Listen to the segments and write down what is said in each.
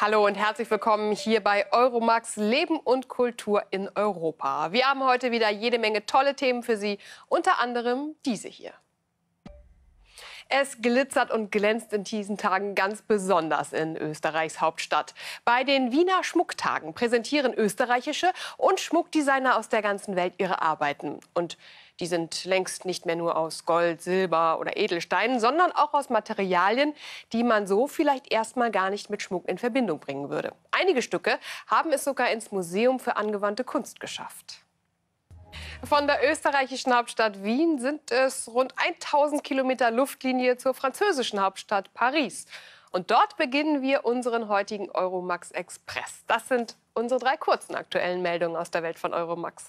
Hallo und herzlich willkommen hier bei Euromax Leben und Kultur in Europa. Wir haben heute wieder jede Menge tolle Themen für Sie, unter anderem diese hier. Es glitzert und glänzt in diesen Tagen ganz besonders in Österreichs Hauptstadt. Bei den Wiener Schmucktagen präsentieren österreichische und Schmuckdesigner aus der ganzen Welt ihre Arbeiten. Und die sind längst nicht mehr nur aus Gold, Silber oder Edelsteinen, sondern auch aus Materialien, die man so vielleicht erstmal gar nicht mit Schmuck in Verbindung bringen würde. Einige Stücke haben es sogar ins Museum für angewandte Kunst geschafft. Von der österreichischen Hauptstadt Wien sind es rund 1000 Kilometer Luftlinie zur französischen Hauptstadt Paris. Und dort beginnen wir unseren heutigen Euromax Express. Das sind unsere drei kurzen aktuellen Meldungen aus der Welt von Euromax.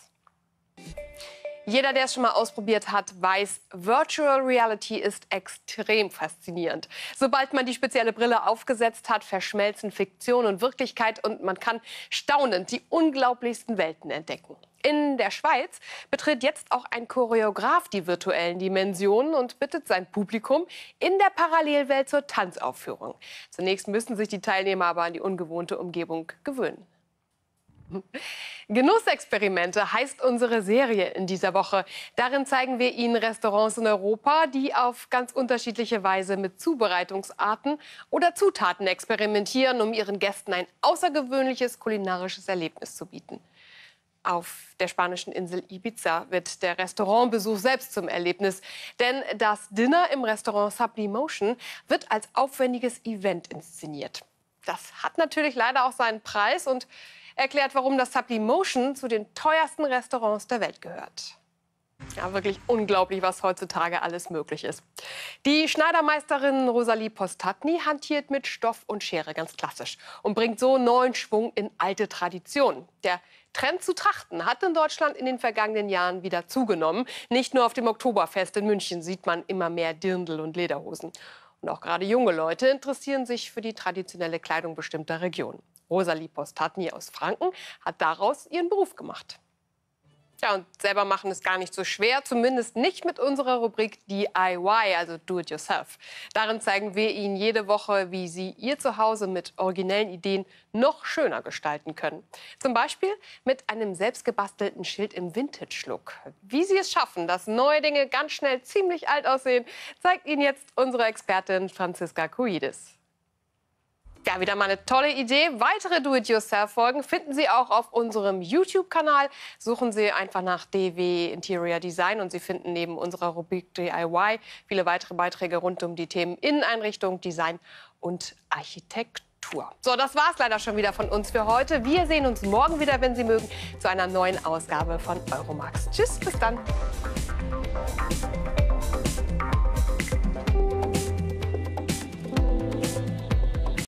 Jeder, der es schon mal ausprobiert hat, weiß, Virtual Reality ist extrem faszinierend. Sobald man die spezielle Brille aufgesetzt hat, verschmelzen Fiktion und Wirklichkeit und man kann staunend die unglaublichsten Welten entdecken. In der Schweiz betritt jetzt auch ein Choreograf die virtuellen Dimensionen und bittet sein Publikum in der Parallelwelt zur Tanzaufführung. Zunächst müssen sich die Teilnehmer aber an die ungewohnte Umgebung gewöhnen. Genussexperimente heißt unsere Serie in dieser Woche. Darin zeigen wir Ihnen Restaurants in Europa, die auf ganz unterschiedliche Weise mit Zubereitungsarten oder Zutaten experimentieren, um ihren Gästen ein außergewöhnliches kulinarisches Erlebnis zu bieten. Auf der spanischen Insel Ibiza wird der Restaurantbesuch selbst zum Erlebnis, denn das Dinner im Restaurant Sublimotion wird als aufwendiges Event inszeniert. Das hat natürlich leider auch seinen Preis und erklärt, warum das Sublimotion zu den teuersten Restaurants der Welt gehört. Ja, wirklich unglaublich, was heutzutage alles möglich ist. Die Schneidermeisterin Rosalie Postatny hantiert mit Stoff und Schere ganz klassisch und bringt so neuen Schwung in alte Traditionen. Der Trend zu Trachten hat in Deutschland in den vergangenen Jahren wieder zugenommen. Nicht nur auf dem Oktoberfest in München sieht man immer mehr Dirndl und Lederhosen. Und auch gerade junge Leute interessieren sich für die traditionelle Kleidung bestimmter Regionen. Rosalie Postatny aus Franken hat daraus ihren Beruf gemacht. Ja, und selber machen ist gar nicht so schwer, zumindest nicht mit unserer Rubrik DIY, also Do It Yourself. Darin zeigen wir Ihnen jede Woche, wie Sie Ihr Zuhause mit originellen Ideen noch schöner gestalten können. Zum Beispiel mit einem selbstgebastelten Schild im Vintage-Look. Wie Sie es schaffen, dass neue Dinge ganz schnell ziemlich alt aussehen, zeigt Ihnen jetzt unsere Expertin Franziska Kuidis. Ja, wieder mal eine tolle Idee. Weitere Do-it-yourself-Folgen finden Sie auch auf unserem YouTube-Kanal. Suchen Sie einfach nach DW Interior Design und Sie finden neben unserer Rubrik DIY viele weitere Beiträge rund um die Themen Inneneinrichtung, Design und Architektur. So, das war es leider schon wieder von uns für heute. Wir sehen uns morgen wieder, wenn Sie mögen, zu einer neuen Ausgabe von Euromax. Tschüss, bis dann.